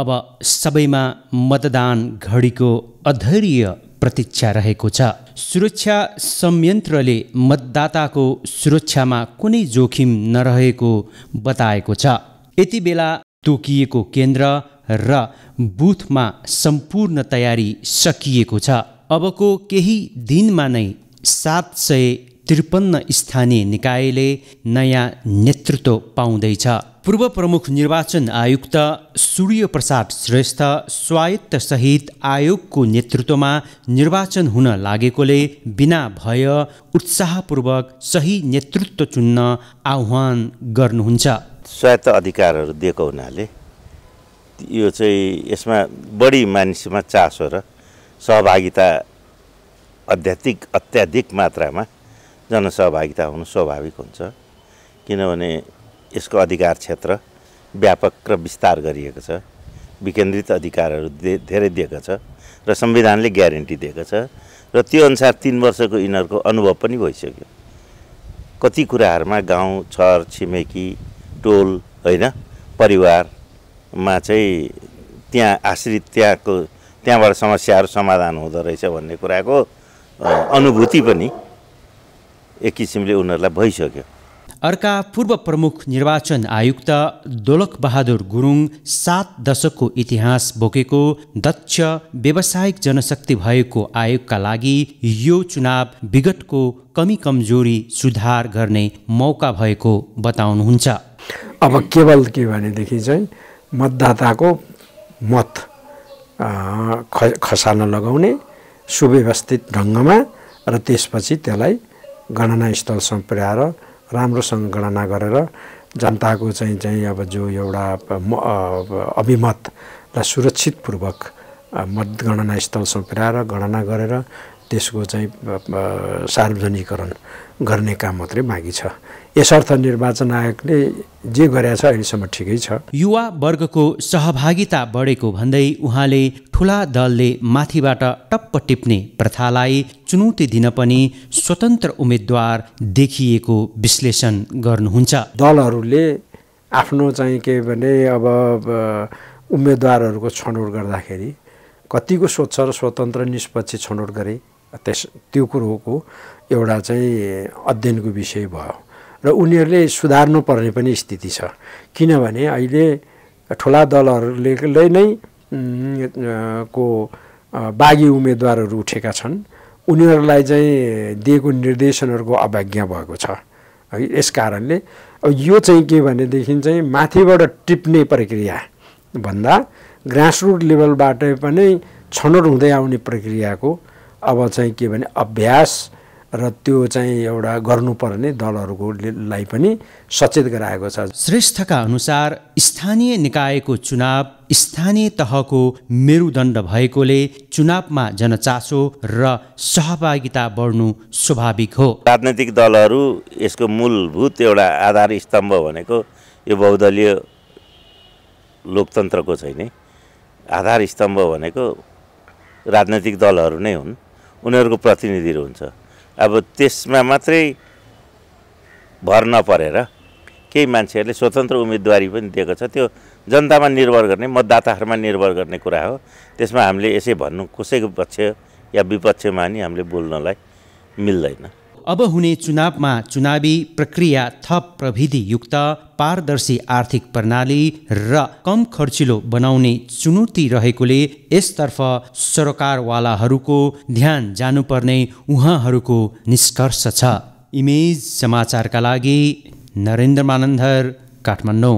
अब सबैमा मतदान घडीको अधैर्य प्रतीक्षा रहेको छ सुरक्षा संयन्त्रले मतदाताको सुरक्षामा कुनै जोखिम नरहेको बताएको छ यति बेला तोकिएको केन्द्र र बुथमा सम्पूर्ण तयारी सकिएको छ अबको केही दिनमा नै सात सय त्रिपन्न स्थानीय निकायले नयाँ नेतृत्व पाउँदैछ पूर्व प्रमुख निर्वाचन आयुक्त सूर्य प्रसाद श्रेष्ठ सहित आयोगको नेतृत्वमा निर्वाचन हुन लागेकोले बिना भय उत्साहपूर्वक सही नेतृत्व चुन्न आह्वान गर्नुहुन्छ स्वायत्त अधिकारहरू दिएको हुनाले यो चाहिँ यसमा बढी मानिसमा चासो र सहभागिता अध्यात्तिक अत्याधिक मात्रामा जनसहभागिता हुनु स्वाभाविक हुन्छ किनभने यसको अधिकार क्षेत्र व्यापक र विस्तार गरिएको छ विकेन्द्रित अधिकारहरू दे धेरै दिएको छ र संविधानले ग्यारेन्टी दिएको छ र त्यो अनुसार तिन वर्षको यिनीहरूको अनुभव पनि भइसक्यो कति कुराहरूमा गाउँ छर छिमेकी टोल होइन परिवारमा चाहिँ त्यहाँ आश्रित त्यहाँको त्यहाँबाट समस्याहरू समाधान हुँदो रहेछ भन्ने कुराको अनुभूति पनि एक किसिमले उनीहरूलाई भइसक्यो अर्का पूर्व प्रमुख निर्वाचन आयुक्त दोलक बहादुर गुरुङ सात दशकको इतिहास बोकेको दक्ष व्यावसायिक जनशक्ति भएको आयोगका लागि यो चुनाव विगतको कमी कमजोरी सुधार गर्ने मौका भएको बताउनुहुन्छ अब केवल के भनेदेखि चाहिँ मतदाताको मत खसाल्न लगाउने सुव्यवस्थित ढङ्गमा र त्यसपछि त्यसलाई गणना स्थलसम्म पुर्याएर राम्रोसँग गणना गरेर जनताको चाहिँ चाहिँ अब जो एउटा अभिमतलाई सुरक्षितपूर्वक मतगणना स्थलसम्म पुर्याएर गणना गरेर त्यसको चाहिँ सार्वजनिकरण गर्ने काम मात्रै बाँकी छ यसर्थ निर्वाचन आयोगले जे गरेछ अहिलेसम्म ठिकै छ युवा वर्गको सहभागिता बढेको भन्दै उहाँले ठुला दलले माथिबाट टप्प टिप्ने प्रथालाई चुनौती दिन पनि स्वतन्त्र उम्मेद्वार देखिएको विश्लेषण गर्नुहुन्छ दलहरूले आफ्नो चाहिँ के भने अब उम्मेद्वारहरूको छनौट गर्दाखेरि कतिको स्वच्छ र स्वतन्त्र निष्पक्ष छनौट गरे त्यस त्यो कुरोको एउटा चाहिँ अध्ययनको विषय भयो र उनीहरूले सुधार्नुपर्ने पनि स्थिति छ किनभने अहिले ठुला दलहरूले नै को बाघी उम्मेदवारहरू उठेका छन् उनीहरूलाई चाहिँ दिएको निर्देशनहरूको अवज्ञा भएको छ है यस कारणले अब यो चाहिँ के भनेदेखि चाहिँ माथिबाट टिप्ने प्रक्रिया भन्दा ग्रासरुट लेभलबाट पनि छनौट हुँदै आउने प्रक्रियाको अब चाहिँ के भने अभ्यास र त्यो चाहिँ एउटा गर्नुपर्ने दलहरूकोलाई पनि सचेत गराएको छ श्रेष्ठका अनुसार स्थानीय निकायको चुनाव स्थानीय तहको मेरुदण्ड भएकोले चुनावमा जनचासो र सहभागिता बढ्नु स्वाभाविक हो राजनैतिक दलहरू यसको मूलभूत एउटा आधार स्तम्भ भनेको यो बहुदलीय लोकतन्त्रको छैन आधार स्तम्भ भनेको राजनैतिक दलहरू नै हुन् उनीहरूको प्रतिनिधिहरू हुन्छ अब त्यसमा मात्रै भर नपरेर केही मान्छेहरूले स्वतन्त्र उम्मेदवारी पनि दिएको छ त्यो जनतामा निर्भर गर्ने मतदाताहरूमा निर्भर गर्ने कुरा हो त्यसमा हामीले यसै भन्नु कसैको पक्ष या विपक्षमा नि हामीले बोल्नलाई मिल्दैन अब हुने चुनावमा चुनावी प्रक्रिया थप प्रविधियुक्त पारदर्शी आर्थिक प्रणाली र कम खर्चिलो बनाउने चुनौती रहेकोले यसतर्फ सरकारवालाहरूको ध्यान जानुपर्ने उहाँहरूको निष्कर्ष छ इमेज समाचारका लागि नरेन्द्र मानन्धर काठमाडौँ